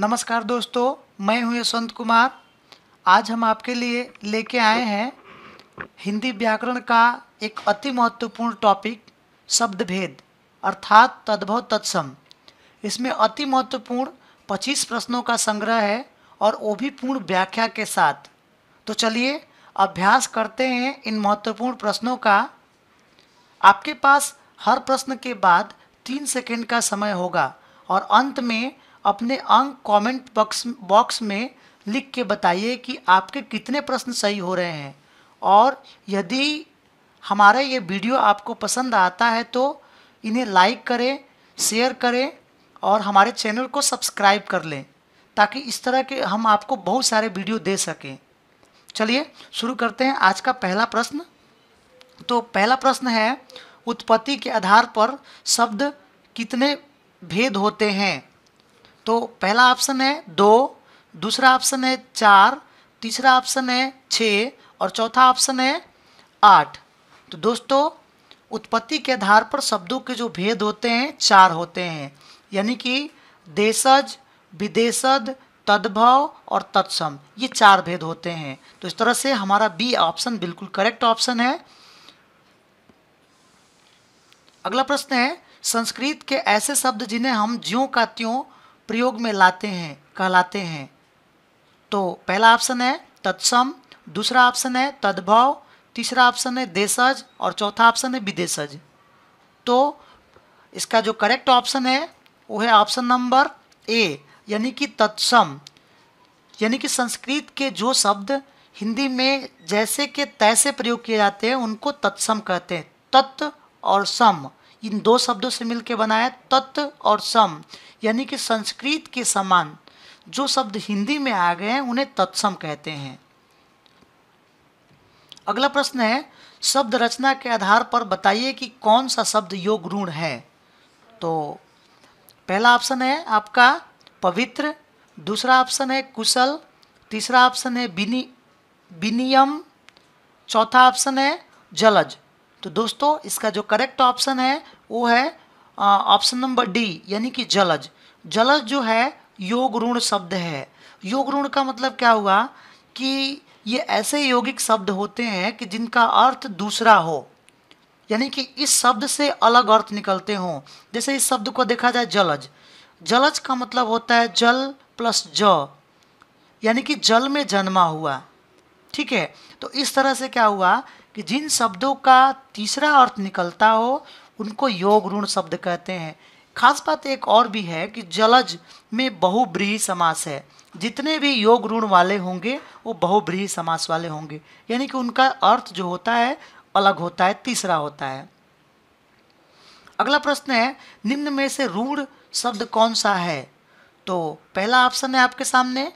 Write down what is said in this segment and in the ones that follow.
नमस्कार दोस्तों मैं हूं यशवंत कुमार आज हम आपके लिए लेके आए हैं हिंदी व्याकरण का एक अति महत्वपूर्ण टॉपिक शब्द भेद अर्थात तद्भव तत्सम इसमें अति महत्वपूर्ण 25 प्रश्नों का संग्रह है और वो भी पूर्ण व्याख्या के साथ तो चलिए अभ्यास करते हैं इन महत्वपूर्ण प्रश्नों का आपके पास हर प्रश्न के बाद तीन सेकेंड का समय होगा और अंत में अपने अंक कमेंट बॉक्स बॉक्स में लिख के बताइए कि आपके कितने प्रश्न सही हो रहे हैं और यदि हमारा ये वीडियो आपको पसंद आता है तो इन्हें लाइक करें शेयर करें और हमारे चैनल को सब्सक्राइब कर लें ताकि इस तरह के हम आपको बहुत सारे वीडियो दे सकें चलिए शुरू करते हैं आज का पहला प्रश्न तो पहला प्रश्न है उत्पत्ति के आधार पर शब्द कितने भेद होते हैं तो पहला ऑप्शन है दो दूसरा ऑप्शन है चार तीसरा ऑप्शन है छ और चौथा ऑप्शन है आठ तो दोस्तों उत्पत्ति के आधार पर शब्दों के जो भेद होते हैं चार होते हैं यानी कि देशज विदेशज तद्भव और तत्सम ये चार भेद होते हैं तो इस तरह से हमारा बी ऑप्शन बिल्कुल करेक्ट ऑप्शन है अगला प्रश्न है संस्कृत के ऐसे शब्द जिन्हें हम ज्यों का त्यों प्रयोग में लाते हैं कहलाते हैं तो पहला ऑप्शन है तत्सम दूसरा ऑप्शन है तद्भव तीसरा ऑप्शन है देशज और चौथा ऑप्शन है विदेशज तो इसका जो करेक्ट ऑप्शन है वो है ऑप्शन नंबर ए यानी कि तत्सम यानी कि संस्कृत के जो शब्द हिंदी में जैसे के तैसे प्रयोग किए जाते हैं उनको तत्सम कहते हैं तत् और सम इन दो शब्दों से मिलकर बनाया तत् और सम यानी कि संस्कृत के समान जो शब्द हिंदी में आ गए हैं उन्हें तत्सम कहते हैं अगला प्रश्न है शब्द रचना के आधार पर बताइए कि कौन सा शब्द योग ऋण है तो पहला ऑप्शन है आपका पवित्र दूसरा ऑप्शन है कुशल तीसरा ऑप्शन है विनियम चौथा ऑप्शन है जलज तो दोस्तों इसका जो करेक्ट ऑप्शन है वो है ऑप्शन नंबर डी यानी कि जलज जलज जो है योग ऋण शब्द है योग ऋण का मतलब क्या हुआ कि ये ऐसे यौगिक शब्द होते हैं कि जिनका अर्थ दूसरा हो यानी कि इस शब्द से अलग अर्थ निकलते हों जैसे इस शब्द को देखा जाए जलज जलज का मतलब होता है जल प्लस ज यानी कि जल में जन्मा हुआ ठीक है तो इस तरह से क्या हुआ कि जिन शब्दों का तीसरा अर्थ निकलता हो उनको योग ऋण शब्द कहते हैं खास बात एक और भी है कि जलज में बहुब्रीही समास है जितने भी योग ऋण वाले होंगे वो बहुब्रीही समास वाले होंगे यानी कि उनका अर्थ जो होता है अलग होता है तीसरा होता है अगला प्रश्न है निम्न में से रूढ़ शब्द कौन सा है तो पहला ऑप्शन है आपके सामने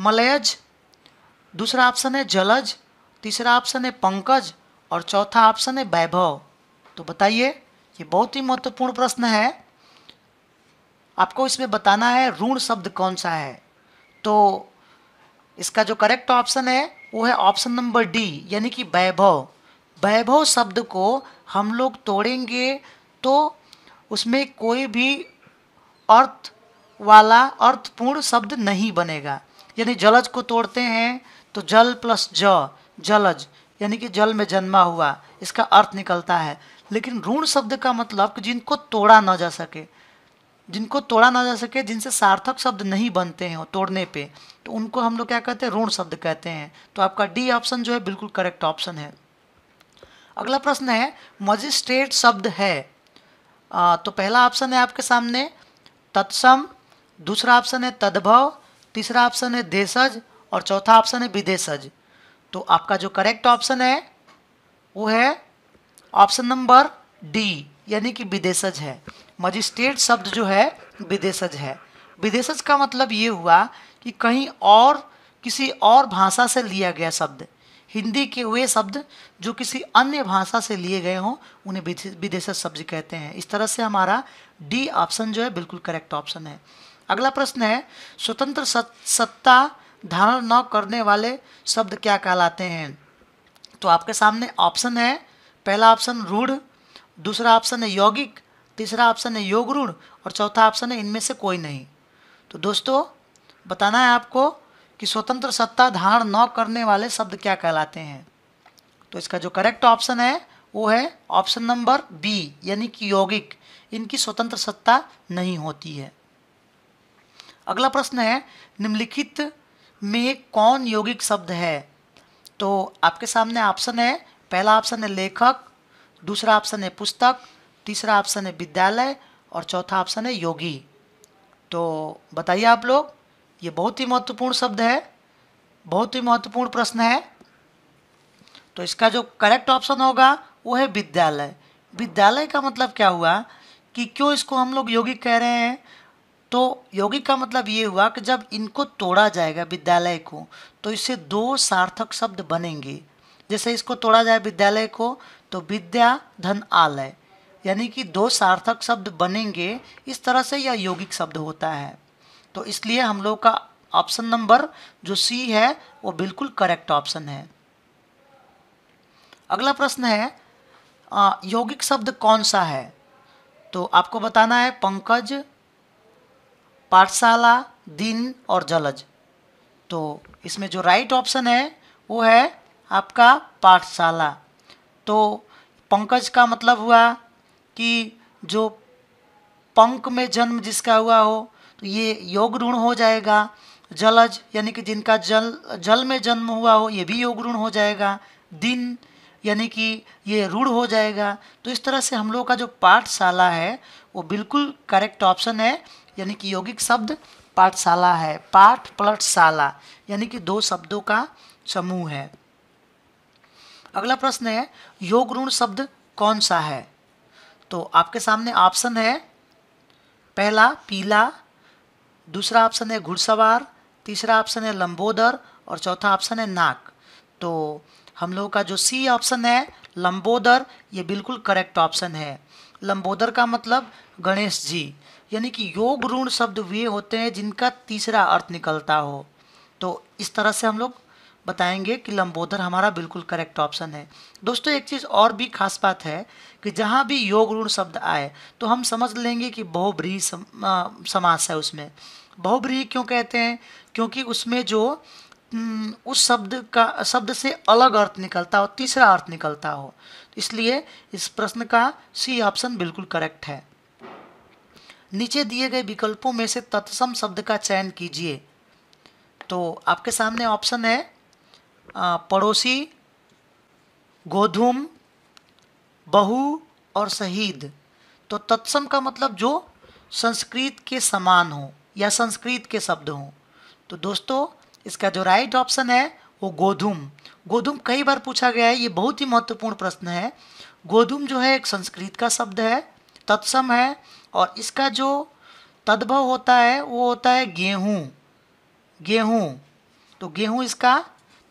मलयज दूसरा ऑप्शन है जलज तीसरा ऑप्शन है पंकज और चौथा ऑप्शन है वैभव तो बताइए ये बहुत ही महत्वपूर्ण प्रश्न है आपको इसमें बताना है ऋण शब्द कौन सा है तो इसका जो करेक्ट ऑप्शन है वो है ऑप्शन नंबर डी यानी कि वैभव वैभव शब्द को हम लोग तोड़ेंगे तो उसमें कोई भी अर्थ वाला अर्थपूर्ण शब्द नहीं बनेगा यानी जलज को तोड़ते हैं तो जल प्लस ज जलज यानी कि जल में जन्मा हुआ इसका अर्थ निकलता है लेकिन ऋण शब्द का मतलब जिनको तोड़ा ना जा सके जिनको तोड़ा ना जा सके जिनसे सार्थक शब्द नहीं बनते हैं तोड़ने पे तो उनको हम लोग क्या कहते हैं ऋण शब्द कहते हैं तो आपका डी ऑप्शन जो है बिल्कुल करेक्ट ऑप्शन है अगला प्रश्न है मजिस्ट्रेट शब्द है आ, तो पहला ऑप्शन है आपके सामने तत्सम दूसरा ऑप्शन है तद्भव तीसरा ऑप्शन है देशज और चौथा ऑप्शन है विदेशज तो आपका जो करेक्ट ऑप्शन है वो है ऑप्शन नंबर डी यानी कि विदेशज है मजिस्ट्रेट शब्द जो है विदेशज है विदेशज का मतलब ये हुआ कि कहीं और किसी और भाषा से लिया गया शब्द हिंदी के वे शब्द जो किसी अन्य भाषा से लिए गए हों उन्हें विदेशज शब्द कहते हैं इस तरह से हमारा डी ऑप्शन जो है बिल्कुल करेक्ट ऑप्शन है अगला प्रश्न है स्वतंत्र सत्ता धारण न करने वाले शब्द क्या कहलाते हैं तो आपके सामने ऑप्शन है पहला ऑप्शन रूढ़ दूसरा ऑप्शन है यौगिक तीसरा ऑप्शन है योग रूढ़ और चौथा ऑप्शन है इनमें से कोई नहीं तो दोस्तों बताना है आपको कि स्वतंत्र सत्ता धारण न करने वाले शब्द क्या कहलाते हैं तो इसका जो करेक्ट ऑप्शन है वो है ऑप्शन नंबर बी यानी कि यौगिक इनकी स्वतंत्र सत्ता नहीं होती है अगला प्रश्न है निम्नलिखित में कौन यौगिक शब्द है तो आपके सामने ऑप्शन है पहला ऑप्शन है लेखक दूसरा ऑप्शन है पुस्तक तीसरा ऑप्शन है विद्यालय और चौथा ऑप्शन है योगी तो बताइए आप लोग ये बहुत ही महत्वपूर्ण शब्द है बहुत ही महत्वपूर्ण प्रश्न है तो इसका जो करेक्ट ऑप्शन होगा वो है विद्यालय विद्यालय का मतलब क्या हुआ कि क्यों इसको हम लोग योगी कह रहे हैं तो योगी का मतलब ये हुआ कि जब इनको तोड़ा जाएगा विद्यालय को तो इससे दो सार्थक शब्द बनेंगे जैसे इसको तोड़ा जाए विद्यालय को तो विद्या धन आलय यानी कि दो सार्थक शब्द बनेंगे इस तरह से यह यौगिक शब्द होता है तो इसलिए हम लोग का ऑप्शन नंबर जो सी है वो बिल्कुल करेक्ट ऑप्शन है अगला प्रश्न है यौगिक शब्द कौन सा है तो आपको बताना है पंकज पाठशाला दिन और जलज तो इसमें जो राइट ऑप्शन है वो है आपका पाठशाला तो पंकज का मतलब हुआ कि जो पंक में जन्म जिसका हुआ हो तो ये योग ऋण हो जाएगा जलज यानी कि जिनका जल जल में जन्म हुआ हो ये भी योग ऋण हो जाएगा दिन यानी कि ये रूढ़ हो जाएगा तो इस तरह से हम लोग का जो पाठशाला है वो बिल्कुल करेक्ट ऑप्शन है यानी कि यौगिक शब्द पाठशाला है पाठ प्लट शाला यानी कि दो शब्दों का समूह है अगला प्रश्न है योग ऋण शब्द कौन सा है तो आपके सामने ऑप्शन है पहला पीला दूसरा ऑप्शन है घुड़सवार तीसरा ऑप्शन है लंबोदर और चौथा ऑप्शन है नाक तो हम लोगों का जो सी ऑप्शन है लंबोदर ये बिल्कुल करेक्ट ऑप्शन है लंबोदर का मतलब गणेश जी यानी कि योग ऋण शब्द वे होते हैं जिनका तीसरा अर्थ निकलता हो तो इस तरह से हम लोग बताएंगे कि लंबोदर हमारा बिल्कुल करेक्ट ऑप्शन है दोस्तों एक चीज़ और भी खास बात है कि जहाँ भी योग ऋण शब्द आए तो हम समझ लेंगे कि बहुब्रीह समास है उसमें बहुब्रीह क्यों कहते हैं क्योंकि उसमें जो उस शब्द का शब्द से अलग अर्थ निकलता हो तीसरा अर्थ निकलता हो इसलिए इस प्रश्न का सी ऑप्शन बिल्कुल करेक्ट है नीचे दिए गए विकल्पों में से तत्सम शब्द का चयन कीजिए तो आपके सामने ऑप्शन है पड़ोसी गोधूम बहु और शहीद तो तत्सम का मतलब जो संस्कृत के समान हो या संस्कृत के शब्द हों तो दोस्तों इसका जो राइट ऑप्शन है वो गोधूम गोधूम कई बार पूछा गया है ये बहुत ही महत्वपूर्ण प्रश्न है गोधूम जो है एक संस्कृत का शब्द है तत्सम है और इसका जो तद्भव होता है वो होता है गेहूँ गेहूँ तो गेहूँ इसका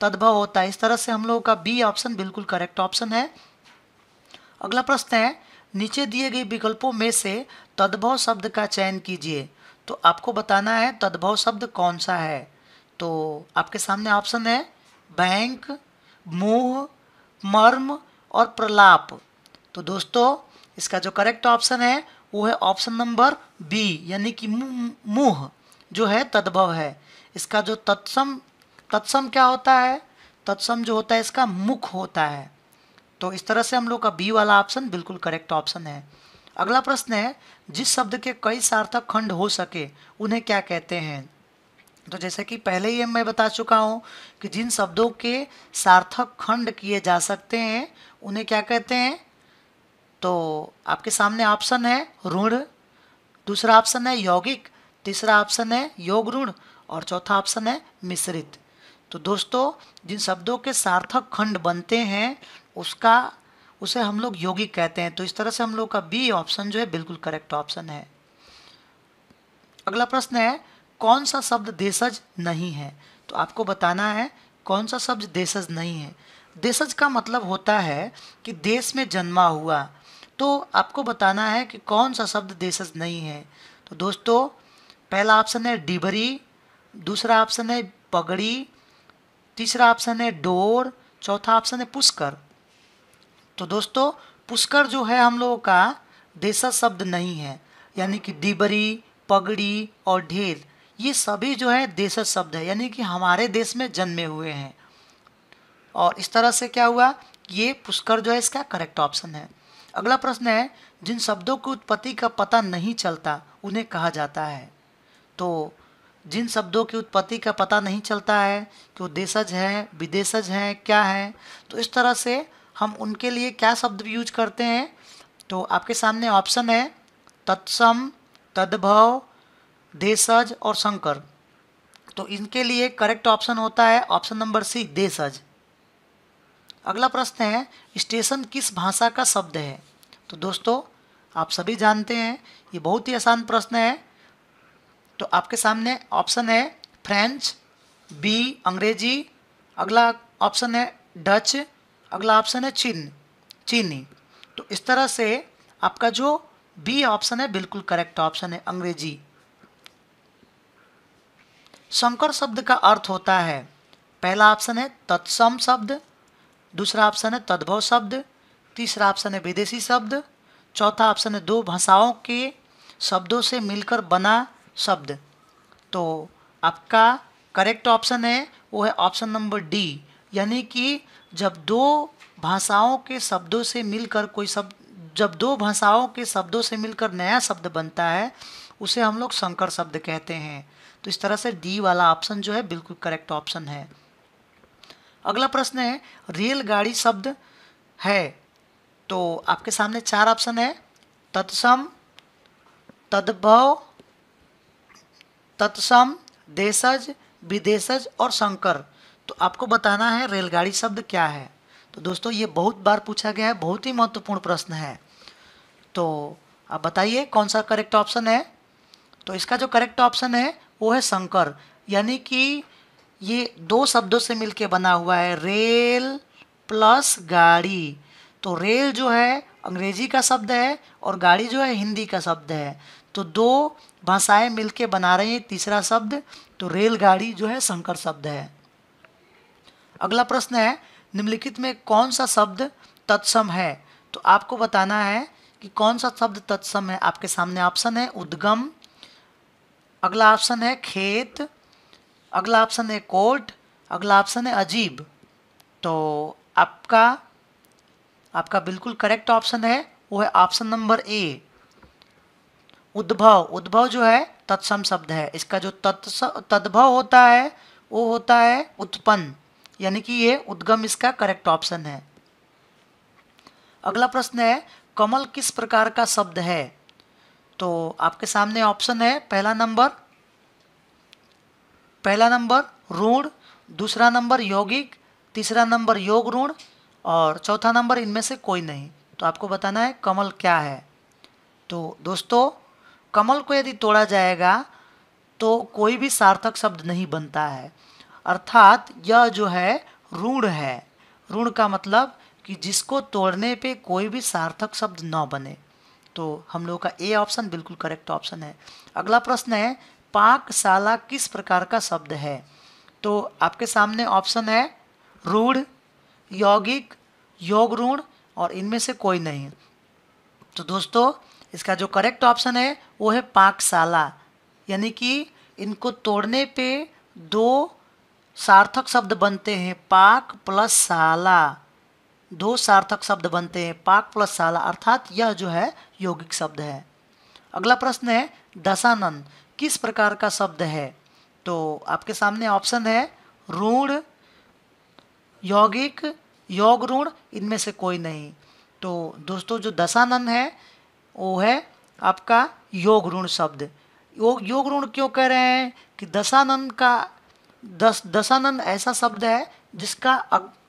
तद्भव होता है इस तरह से हम लोगों का बी ऑप्शन बिल्कुल करेक्ट ऑप्शन है अगला प्रश्न है नीचे दिए गए विकल्पों में से तद्भव शब्द का चयन कीजिए तो आपको बताना है तद्भव शब्द कौन सा है तो आपके सामने ऑप्शन है बैंक मोह मर्म और प्रलाप तो दोस्तों इसका जो करेक्ट ऑप्शन है वो है ऑप्शन नंबर बी यानी कि मुंह जो है तद्भव है इसका जो तत्सम तत्सम क्या होता है तत्सम जो होता है इसका मुख होता है तो इस तरह से हम लोग का बी वाला ऑप्शन बिल्कुल करेक्ट ऑप्शन है अगला प्रश्न है जिस शब्द के कई सार्थक खंड हो सके उन्हें क्या कहते हैं तो जैसे कि पहले ही मैं बता चुका हूँ कि जिन शब्दों के सार्थक खंड किए जा सकते हैं उन्हें क्या कहते हैं तो आपके सामने ऑप्शन है ऋण दूसरा ऑप्शन है यौगिक तीसरा ऑप्शन है योग ऋण और चौथा ऑप्शन है मिश्रित तो दोस्तों जिन शब्दों के सार्थक खंड बनते हैं उसका उसे हम लोग योगी कहते हैं तो इस तरह से हम लोग का बी ऑप्शन जो है बिल्कुल करेक्ट ऑप्शन है अगला प्रश्न है कौन सा शब्द देशज नहीं है तो आपको बताना है कौन सा शब्द देशज नहीं है देशज का मतलब होता है कि देश में जन्मा हुआ तो आपको बताना है कि कौन सा शब्द देशज नहीं है तो दोस्तों पहला ऑप्शन है डिबरी दूसरा ऑप्शन है पगड़ी तीसरा ऑप्शन है डोर चौथा ऑप्शन है पुष्कर तो दोस्तों पुष्कर जो है हम लोगों का देशा शब्द नहीं है यानी कि डिबरी पगड़ी और ढेर ये सभी जो है देशा शब्द है यानी कि हमारे देश में जन्मे हुए हैं और इस तरह से क्या हुआ ये पुष्कर जो है इसका करेक्ट ऑप्शन है अगला प्रश्न है जिन शब्दों की उत्पत्ति का पता नहीं चलता उन्हें कहा जाता है तो जिन शब्दों की उत्पत्ति का पता नहीं चलता है कि वो देशज हैं विदेशज हैं क्या हैं तो इस तरह से हम उनके लिए क्या शब्द यूज करते हैं तो आपके सामने ऑप्शन है तत्सम तद्भव देशज और शंकर तो इनके लिए करेक्ट ऑप्शन होता है ऑप्शन नंबर सी देशज अगला प्रश्न है स्टेशन किस भाषा का शब्द है तो दोस्तों आप सभी जानते हैं ये बहुत ही आसान प्रश्न है तो आपके सामने ऑप्शन है फ्रेंच बी अंग्रेजी अगला ऑप्शन है डच अगला ऑप्शन है चीन चीनी तो इस तरह से आपका जो बी ऑप्शन है बिल्कुल करेक्ट ऑप्शन है अंग्रेजी संकर शब्द का अर्थ होता है पहला ऑप्शन है तत्सम शब्द दूसरा ऑप्शन है तद्भव शब्द तीसरा ऑप्शन है विदेशी शब्द चौथा ऑप्शन है दो भाषाओं के शब्दों से मिलकर बना शब्द तो आपका करेक्ट ऑप्शन है वो है ऑप्शन नंबर डी यानी कि जब दो भाषाओं के शब्दों से मिलकर कोई शब्द जब दो भाषाओं के शब्दों से मिलकर नया शब्द बनता है उसे हम लोग संकर शब्द कहते हैं तो इस तरह से डी वाला ऑप्शन जो है बिल्कुल करेक्ट ऑप्शन है अगला प्रश्न है रेलगाड़ी शब्द है तो आपके सामने चार ऑप्शन है तत्सम तद्भव तत्सम देशज विदेशज और शंकर तो आपको बताना है रेलगाड़ी शब्द क्या है तो दोस्तों ये बहुत बार पूछा गया है बहुत ही महत्वपूर्ण प्रश्न है तो आप बताइए कौन सा करेक्ट ऑप्शन है तो इसका जो करेक्ट ऑप्शन है वो है शंकर यानी कि ये दो शब्दों से मिलके बना हुआ है रेल प्लस गाड़ी तो रेल जो है अंग्रेजी का शब्द है और गाड़ी जो है हिंदी का शब्द है तो दो भाषाएं मिलके बना रही हैं तीसरा शब्द तो रेलगाड़ी जो है संकर शब्द है अगला प्रश्न है निम्नलिखित में कौन सा शब्द तत्सम है तो आपको बताना है कि कौन सा शब्द तत्सम है आपके सामने ऑप्शन है उद्गम अगला ऑप्शन है खेत अगला ऑप्शन है कोर्ट अगला ऑप्शन है अजीब तो आपका आपका बिल्कुल करेक्ट ऑप्शन है वो है ऑप्शन नंबर ए उद्भव उद्भव जो है तत्सम शब्द है इसका जो तत्स तद्भव होता है वो होता है उत्पन्न यानी कि ये उद्गम इसका करेक्ट ऑप्शन है अगला प्रश्न है कमल किस प्रकार का शब्द है तो आपके सामने ऑप्शन है पहला नंबर पहला नंबर ऋण दूसरा नंबर यौगिक तीसरा नंबर योग ऋण और चौथा नंबर इनमें से कोई नहीं तो आपको बताना है कमल क्या है तो दोस्तों कमल को यदि तोड़ा जाएगा तो कोई भी सार्थक शब्द नहीं बनता है अर्थात यह जो है ऋण है ऋण का मतलब कि जिसको तोड़ने पे कोई भी सार्थक शब्द न बने तो हम लोगों का ए ऑप्शन बिल्कुल करेक्ट ऑप्शन है अगला प्रश्न है पाकशाला किस प्रकार का शब्द है तो आपके सामने ऑप्शन है रूढ़ यौगिक योग ऋण और इनमें से कोई नहीं तो दोस्तों इसका जो करेक्ट ऑप्शन है वो है पाकशाला यानी कि इनको तोड़ने पे दो सार्थक शब्द बनते हैं पाक प्लस शाला दो सार्थक शब्द बनते हैं पाक प्लस शाला अर्थात यह जो है यौगिक शब्द है अगला प्रश्न है दशानन किस प्रकार का शब्द है तो आपके सामने ऑप्शन है ऋण यौगिक योग ऋण इनमें से कोई नहीं तो दोस्तों जो दशानन है वो है आपका योग ऋण शब्द योग योग ऋण क्यों कह रहे हैं कि दशानंद का दस दशानंद ऐसा शब्द है जिसका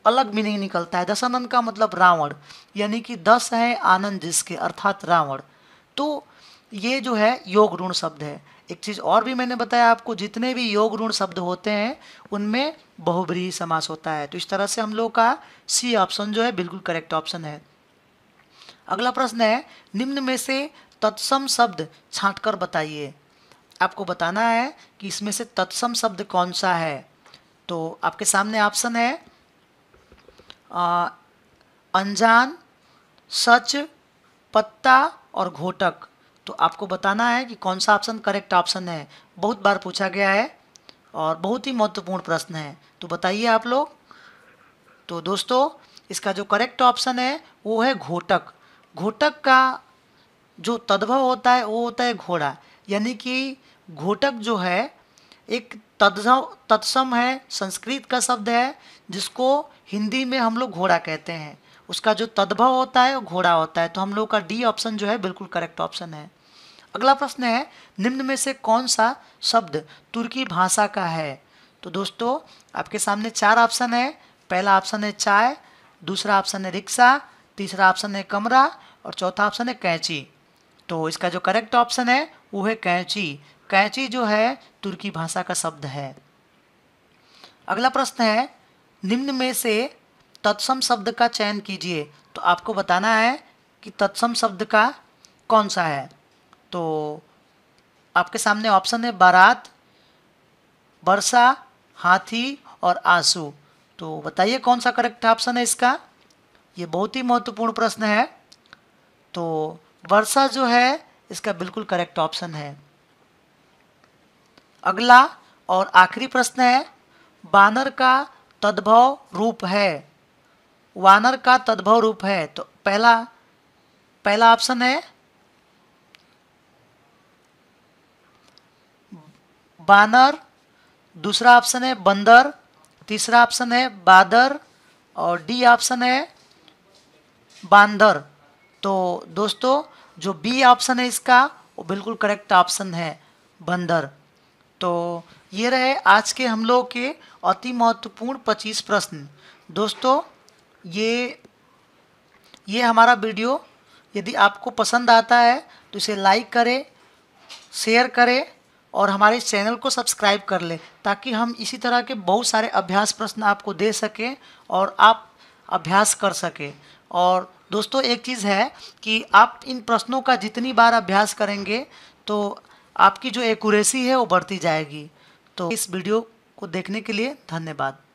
अलग मीनिंग निकलता है दशानंद का मतलब रावण यानी कि दस है आनंद जिसके अर्थात रावण तो ये जो है योग ऋण शब्द है एक चीज़ और भी मैंने बताया आपको जितने भी योग ऋण शब्द होते हैं उनमें बहुब्रीही समास होता है तो इस तरह से हम लोग का सी ऑप्शन जो है बिल्कुल करेक्ट ऑप्शन है अगला प्रश्न है निम्न में से तत्सम शब्द छाट कर बताइए आपको बताना है कि इसमें से तत्सम शब्द कौन सा है तो आपके सामने ऑप्शन है आ, अनजान सच पत्ता और घोटक तो आपको बताना है कि कौन सा ऑप्शन करेक्ट ऑप्शन है बहुत बार पूछा गया है और बहुत ही महत्वपूर्ण प्रश्न है तो बताइए आप लोग तो दोस्तों इसका जो करेक्ट ऑप्शन है वो है घोटक घोटक का जो तद्भव होता है वो होता है घोड़ा यानी कि घोटक जो है एक तद्भव तत्सम है संस्कृत का शब्द है जिसको हिंदी में हम लोग घोड़ा कहते हैं उसका जो तद्भव होता है वो घोड़ा होता है तो हम लोग का डी ऑप्शन जो है बिल्कुल करेक्ट ऑप्शन है अगला प्रश्न है निम्न में से कौन सा शब्द तुर्की भाषा का है तो दोस्तों आपके सामने चार ऑप्शन है पहला ऑप्शन है चाय दूसरा ऑप्शन है रिक्शा तीसरा ऑप्शन है कमरा और चौथा ऑप्शन है कैंची तो इसका जो करेक्ट ऑप्शन है वो है कैंची कैंची जो है तुर्की भाषा का शब्द है अगला प्रश्न है निम्न में से तत्सम शब्द का चयन कीजिए तो आपको बताना है कि तत्सम शब्द का कौन सा है तो आपके सामने ऑप्शन है बारात वर्षा हाथी और आंसू तो बताइए कौन सा करेक्ट ऑप्शन है इसका ये बहुत ही महत्वपूर्ण प्रश्न है तो वर्षा जो है इसका बिल्कुल करेक्ट ऑप्शन है अगला और आखिरी प्रश्न है बानर का तद्भव रूप है वानर का तद्भव रूप है तो पहला पहला ऑप्शन है बानर दूसरा ऑप्शन है बंदर तीसरा ऑप्शन है बादर और डी ऑप्शन है बांदर तो दोस्तों जो बी ऑप्शन है इसका वो बिल्कुल करेक्ट ऑप्शन है बंदर तो ये रहे आज के हम लोग के अति महत्वपूर्ण पच्चीस प्रश्न दोस्तों ये ये हमारा वीडियो यदि आपको पसंद आता है तो इसे लाइक करें शेयर करें और हमारे चैनल को सब्सक्राइब कर लें ताकि हम इसी तरह के बहुत सारे अभ्यास प्रश्न आपको दे सकें और आप अभ्यास कर सकें और दोस्तों एक चीज़ है कि आप इन प्रश्नों का जितनी बार अभ्यास करेंगे तो आपकी जो एकुरेसी है वो बढ़ती जाएगी तो इस वीडियो को देखने के लिए धन्यवाद